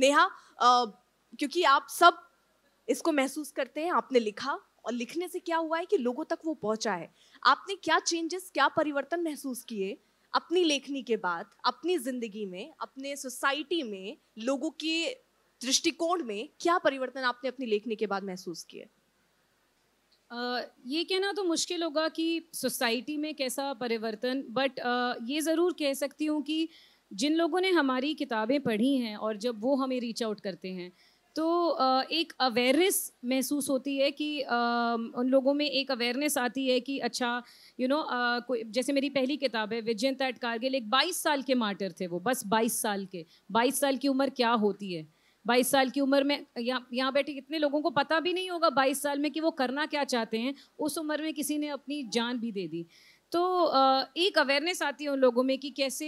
नेहा क्योंकि आप सब इसको महसूस करते हैं आपने लिखा और लिखने से क्या हुआ है कि लोगों तक वो पहुंचा है आपने क्या चेंजेस क्या परिवर्तन महसूस किए अपनी लेखनी के बाद अपनी जिंदगी में अपने सोसाइटी में लोगों के दृष्टिकोण में क्या परिवर्तन आपने अपनी लेखनी के बाद महसूस किए Uh, ये कहना तो मुश्किल होगा कि सोसाइटी में कैसा परिवर्तन बट uh, ये ज़रूर कह सकती हूँ कि uh, जिन लोगों ने हमारी किताबें पढ़ी हैं और जब वो हमें रीच आउट करते हैं तो एक अवेयरनेस महसूस होती है कि उन लोगों में एक अवेयरनेस आती है कि अच्छा यू you नो know, कोई जैसे मेरी पहली किताब है विजयंता एट कारगिल एक 22 साल के मार्टर थे वो बस 22 साल के 22 साल की उम्र क्या होती है 22 साल की उम्र में यहाँ यहाँ बैठे कितने लोगों को पता भी नहीं होगा 22 साल में कि वो करना क्या चाहते हैं उस उम्र में किसी ने अपनी जान भी दे दी तो एक अवेयरनेस आती है उन लोगों में कि कैसे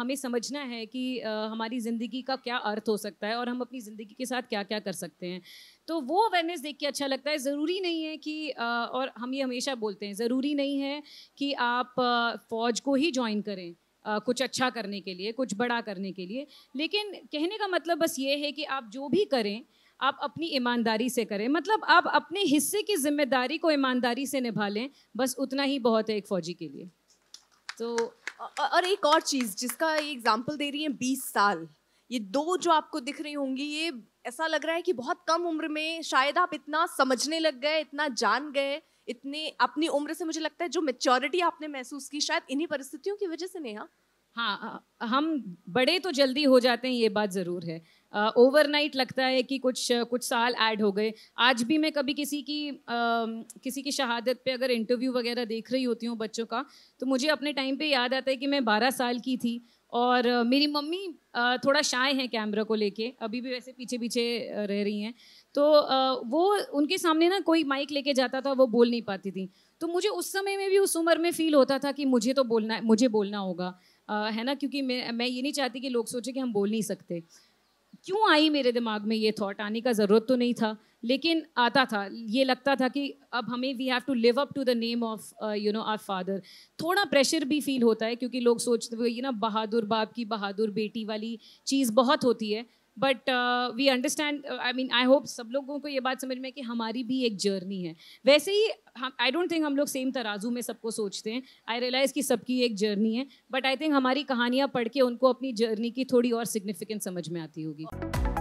हमें समझना है कि हमारी ज़िंदगी का क्या अर्थ हो सकता है और हम अपनी ज़िंदगी के साथ क्या क्या कर सकते हैं तो वो अवेयरनेस देख के अच्छा लगता है ज़रूरी नहीं है कि और हम ये हमेशा बोलते हैं ज़रूरी नहीं है कि आप फ़ौज को ही ज्वाइन करें कुछ अच्छा करने के लिए कुछ बड़ा करने के लिए लेकिन कहने का मतलब बस ये है कि आप जो भी करें आप अपनी ईमानदारी से करें मतलब आप अपने हिस्से की जिम्मेदारी को ईमानदारी से निभा लें बस उतना ही बहुत है एक फ़ौजी के लिए तो और एक और चीज़ जिसका ये एग्ज़ाम्पल दे रही है बीस साल ये दो जो आपको दिख रही होंगी ये ऐसा लग रहा है कि बहुत कम उम्र में शायद आप इतना समझने लग गए इतना जान गए इतने अपनी उम्र से मुझे लगता है जो मेच्योरिटी आपने महसूस की शायद इन्हीं परिस्थितियों की वजह से नेहा हाँ हम बड़े तो जल्दी हो जाते हैं ये बात ज़रूर है ओवरनाइट uh, लगता है कि कुछ कुछ साल ऐड हो गए आज भी मैं कभी किसी की uh, किसी की शहादत पे अगर इंटरव्यू वगैरह देख रही होती हूँ बच्चों का तो मुझे अपने टाइम पे याद आता है कि मैं 12 साल की थी और uh, मेरी मम्मी uh, थोड़ा शाय हैं कैमरा को लेके अभी भी वैसे पीछे पीछे रह रही हैं तो uh, वो उनके सामने ना कोई माइक लेके जाता था वो बोल नहीं पाती थी तो मुझे उस समय में भी उस उम्र में फ़ील होता था कि मुझे तो बोलना मुझे बोलना होगा है ना क्योंकि मैं मैं ये नहीं चाहती कि लोग सोचें कि हम बोल नहीं सकते क्यों आई मेरे दिमाग में ये थॉट आने का ज़रूरत तो नहीं था लेकिन आता था ये लगता था कि अब हमें we have to live up to the name of you know our father थोड़ा प्रेशर भी फील होता है क्योंकि लोग सोचते हुए ये ना बहादुर बाप की बहादुर बेटी वाली चीज़ बहुत होती है but we understand I mean I hope सब लोगों को ये बात समझ में कि हमारी भी एक जर्नी है वैसे ही आई डोंट थिंक हम लोग सेम तराजू में सबको सोचते हैं आई रियलाइज़ कि सबकी एक जर्नी है बट आई थिंक हमारी कहानियाँ पढ़ के उनको अपनी जर्नी की थोड़ी और सिग्निफिकेंस समझ में आती होगी